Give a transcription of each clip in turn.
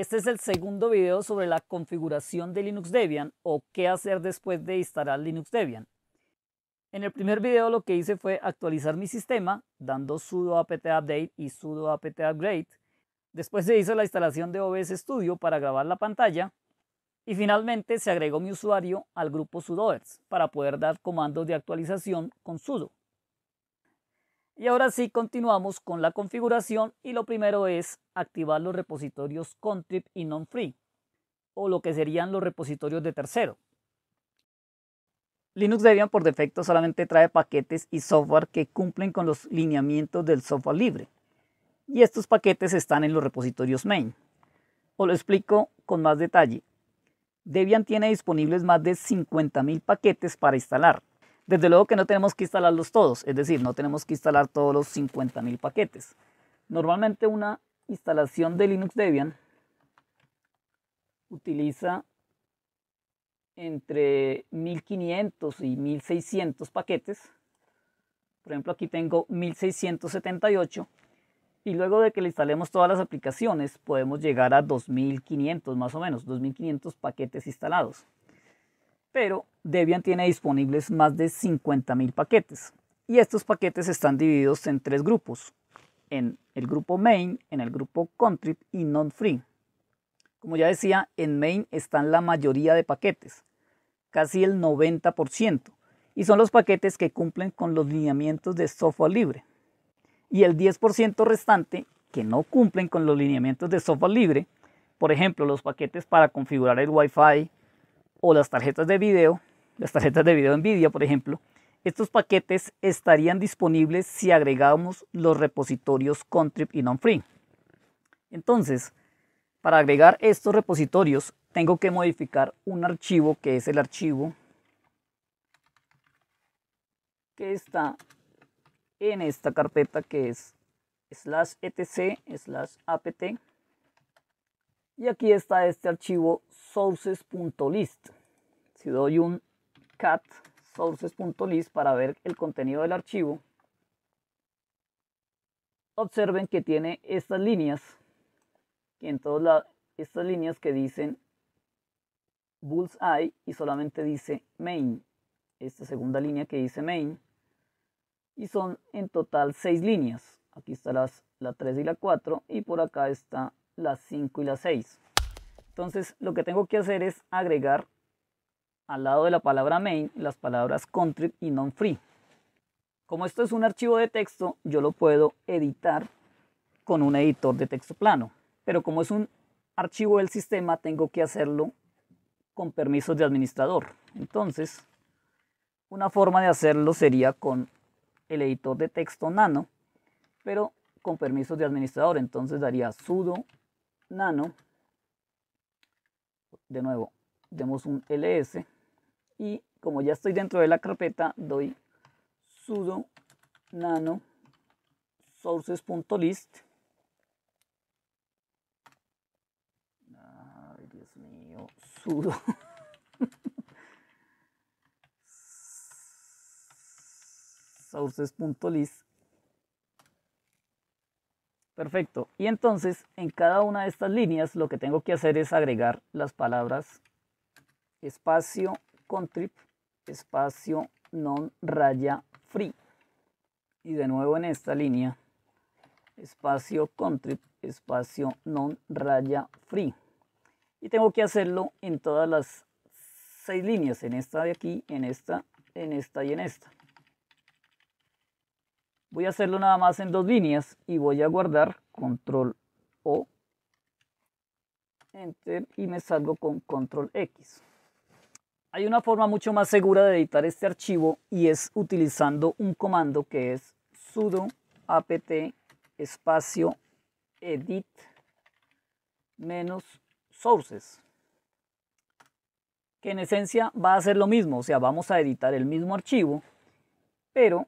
Este es el segundo video sobre la configuración de Linux Debian o qué hacer después de instalar Linux Debian. En el primer video lo que hice fue actualizar mi sistema dando sudo apt update y sudo apt upgrade. Después se hizo la instalación de OBS Studio para grabar la pantalla y finalmente se agregó mi usuario al grupo sudoers para poder dar comandos de actualización con sudo. Y ahora sí continuamos con la configuración y lo primero es activar los repositorios contrib y non-free o lo que serían los repositorios de tercero. Linux Debian por defecto solamente trae paquetes y software que cumplen con los lineamientos del software libre. Y estos paquetes están en los repositorios main. Os lo explico con más detalle. Debian tiene disponibles más de 50.000 paquetes para instalar desde luego que no tenemos que instalarlos todos, es decir, no tenemos que instalar todos los 50.000 paquetes. Normalmente una instalación de Linux Debian utiliza entre 1500 y 1600 paquetes. Por ejemplo, aquí tengo 1678 y luego de que le instalemos todas las aplicaciones podemos llegar a 2500 más o menos, 2500 paquetes instalados pero Debian tiene disponibles más de 50.000 paquetes. Y estos paquetes están divididos en tres grupos, en el grupo main, en el grupo contrib y non-free. Como ya decía, en main están la mayoría de paquetes, casi el 90%, y son los paquetes que cumplen con los lineamientos de software libre. Y el 10% restante que no cumplen con los lineamientos de software libre, por ejemplo, los paquetes para configurar el Wi-Fi, o las tarjetas de video, las tarjetas de video NVIDIA, por ejemplo, estos paquetes estarían disponibles si agregamos los repositorios Contrib y Non-Free. Entonces, para agregar estos repositorios, tengo que modificar un archivo que es el archivo que está en esta carpeta que es slash etc slash apt y aquí está este archivo sources.list. Si doy un cat sources.list para ver el contenido del archivo, observen que tiene estas líneas, que en todas estas líneas que dicen bullseye y solamente dice main, esta segunda línea que dice main, y son en total seis líneas. Aquí está las, la 3 y la 4 y por acá está la 5 y la 6. Entonces lo que tengo que hacer es agregar al lado de la palabra main las palabras country y non-free. Como esto es un archivo de texto, yo lo puedo editar con un editor de texto plano. Pero como es un archivo del sistema, tengo que hacerlo con permisos de administrador. Entonces, una forma de hacerlo sería con el editor de texto nano, pero con permisos de administrador. Entonces daría sudo nano de nuevo, demos un ls y como ya estoy dentro de la carpeta, doy sudo nano sources.list. Ay, Dios mío, sudo. sources.list Perfecto. Y entonces, en cada una de estas líneas, lo que tengo que hacer es agregar las palabras espacio contrip, espacio non raya free. Y de nuevo en esta línea, espacio contrip, espacio non raya free. Y tengo que hacerlo en todas las seis líneas, en esta de aquí, en esta, en esta y en esta. Voy a hacerlo nada más en dos líneas y voy a guardar control O, enter y me salgo con control X. Hay una forma mucho más segura de editar este archivo y es utilizando un comando que es sudo apt espacio edit menos sources que en esencia va a ser lo mismo, o sea, vamos a editar el mismo archivo, pero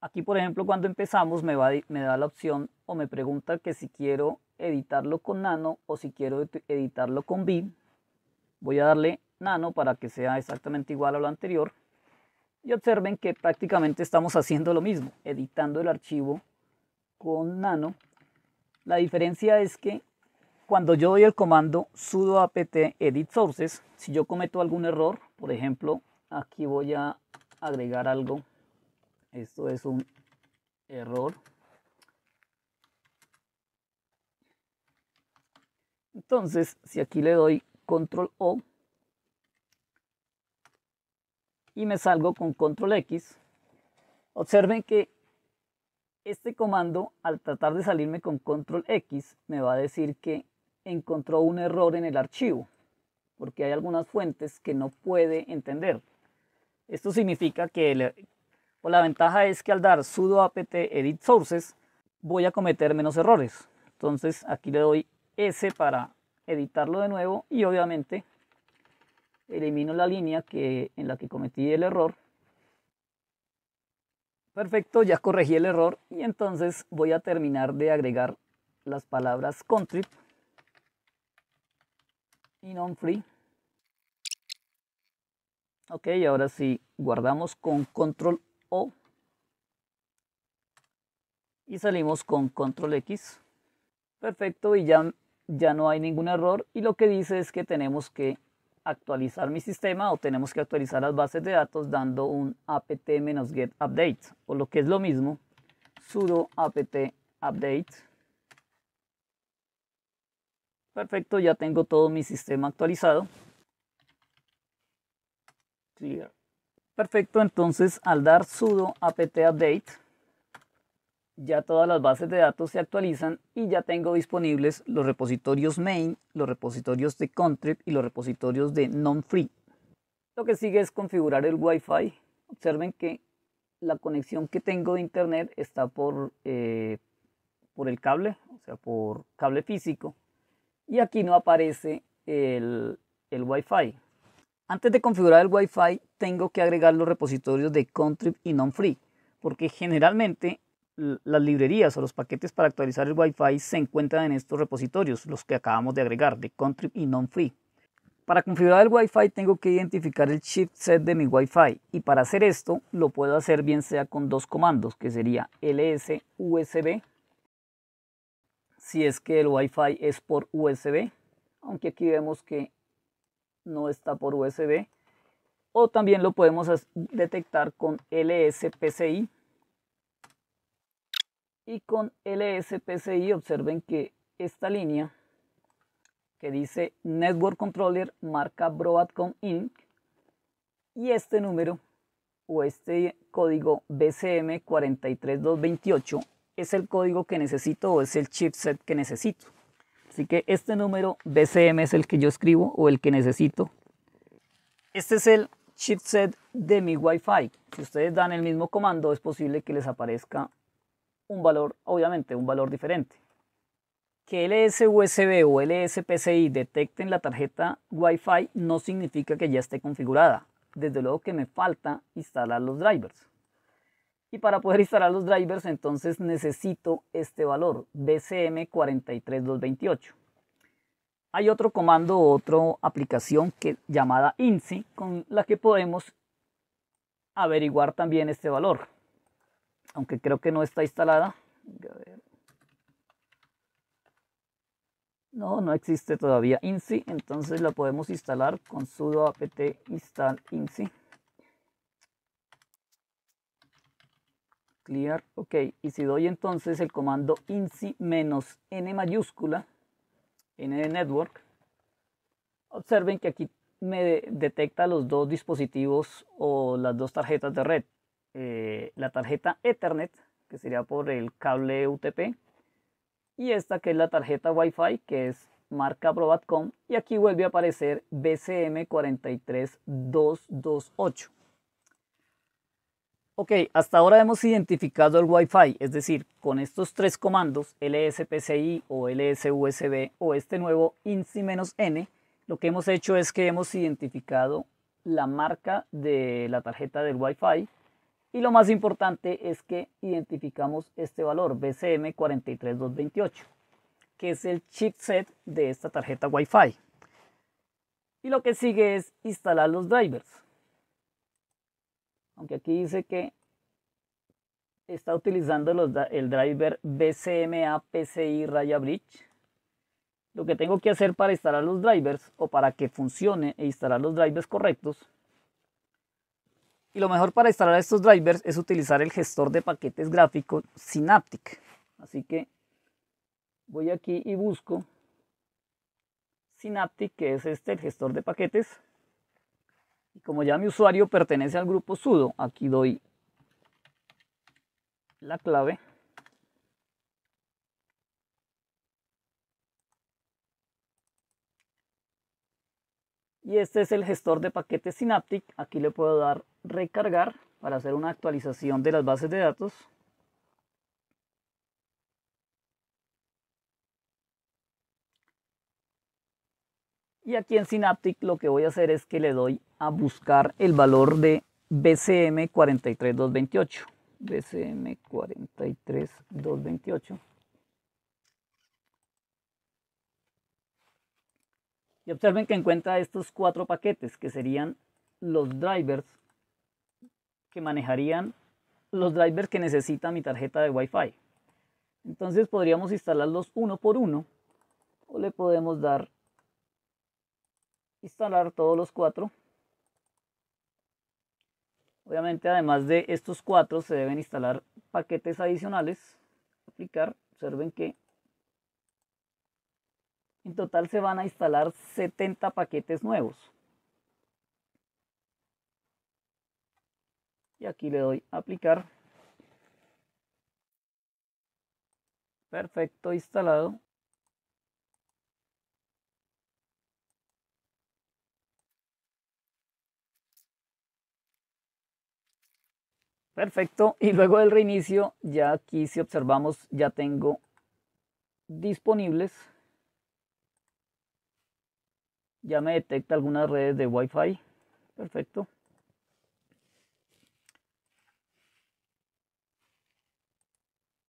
Aquí, por ejemplo, cuando empezamos me, da la opción o me pregunta que si quiero editarlo con nano o si quiero editarlo con vim. Voy a darle nano para que sea exactamente igual a lo anterior. Y observen que prácticamente estamos haciendo lo mismo, editando el archivo con nano. La diferencia es que cuando yo doy el comando sudo apt edit sources, si yo cometo algún error, por ejemplo, aquí voy a agregar algo esto es un error. Entonces, si aquí le doy control O y me salgo con control X, observen que este comando, al tratar de salirme con control X, me va a decir que encontró un error en el archivo, porque hay algunas fuentes que no puede entender. Esto significa que, el, pues la ventaja es que al dar sudo apt edit sources voy a cometer menos errores. Entonces aquí le doy S para editarlo de nuevo y obviamente elimino la línea que, en la que cometí el error. Perfecto, ya corregí el error y entonces voy a terminar de agregar las palabras country y non-free. Ok, ahora sí, guardamos con control y salimos con control X. Perfecto, y ya, ya no hay ningún error. Y lo que dice es que tenemos que actualizar mi sistema o tenemos que actualizar las bases de datos dando un apt-get update o lo que es lo mismo sudo apt update perfecto ya tengo todo mi sistema actualizado clear Perfecto, entonces al dar sudo apt update, ya todas las bases de datos se actualizan y ya tengo disponibles los repositorios main, los repositorios de contrib y los repositorios de non-free. Lo que sigue es configurar el Wi-Fi. Observen que la conexión que tengo de internet está por, eh, por el cable, o sea, por cable físico. Y aquí no aparece el, el Wi-Fi. Antes de configurar el Wi-Fi, tengo que agregar los repositorios de Contrib y Non-Free, porque generalmente las librerías o los paquetes para actualizar el Wi-Fi se encuentran en estos repositorios, los que acabamos de agregar, de Contrib y Non-Free. Para configurar el Wi-Fi tengo que identificar el chipset de mi Wi-Fi y para hacer esto lo puedo hacer bien sea con dos comandos, que sería LSUSB si es que el Wi-Fi es por USB, aunque aquí vemos que no está por USB. O también lo podemos detectar con LSPCI. Y con LSPCI observen que esta línea que dice Network Controller marca Broadcom Inc. Y este número o este código BCM43228 es el código que necesito o es el chipset que necesito. Así que este número BCM es el que yo escribo o el que necesito. Este es el chipset de mi Wi-Fi. Si ustedes dan el mismo comando es posible que les aparezca un valor, obviamente, un valor diferente. Que LS USB o LSPCI detecten la tarjeta Wi-Fi no significa que ya esté configurada. Desde luego que me falta instalar los drivers. Y para poder instalar los drivers, entonces necesito este valor, BCM43228. Hay otro comando, otra aplicación que, llamada INSI, con la que podemos averiguar también este valor. Aunque creo que no está instalada. No, no existe todavía INSI, entonces la podemos instalar con sudo apt install INSI. ok, y si doy entonces el comando insi menos n mayúscula, n de network, observen que aquí me detecta los dos dispositivos o las dos tarjetas de red. Eh, la tarjeta Ethernet, que sería por el cable UTP, y esta que es la tarjeta Wi-Fi, que es marca Broadcom, y aquí vuelve a aparecer BCM43228. Ok, hasta ahora hemos identificado el Wi-Fi, es decir, con estos tres comandos, LSPCI o LSUSB o este nuevo INSI-N, lo que hemos hecho es que hemos identificado la marca de la tarjeta del Wi-Fi y lo más importante es que identificamos este valor BCM43228, que es el chipset de esta tarjeta Wi-Fi. Y lo que sigue es instalar los drivers aunque aquí dice que está utilizando el driver BCMA PCI Raya Bridge. Lo que tengo que hacer para instalar los drivers o para que funcione e instalar los drivers correctos. Y lo mejor para instalar estos drivers es utilizar el gestor de paquetes gráficos Synaptic. Así que voy aquí y busco Synaptic, que es este, el gestor de paquetes. Y como ya mi usuario pertenece al grupo sudo, aquí doy la clave. Y este es el gestor de paquetes Synaptic. Aquí le puedo dar recargar para hacer una actualización de las bases de datos. Y aquí en Synaptic lo que voy a hacer es que le doy a buscar el valor de BCM 43228. BCM 43228. Y observen que encuentra estos cuatro paquetes que serían los drivers que manejarían los drivers que necesita mi tarjeta de Wi-Fi. Entonces podríamos instalarlos uno por uno o le podemos dar instalar todos los cuatro. Obviamente, además de estos cuatro, se deben instalar paquetes adicionales. Aplicar, observen que en total se van a instalar 70 paquetes nuevos. Y aquí le doy aplicar. Perfecto, instalado. Perfecto. Y luego del reinicio, ya aquí si observamos, ya tengo disponibles. Ya me detecta algunas redes de Wi-Fi. Perfecto.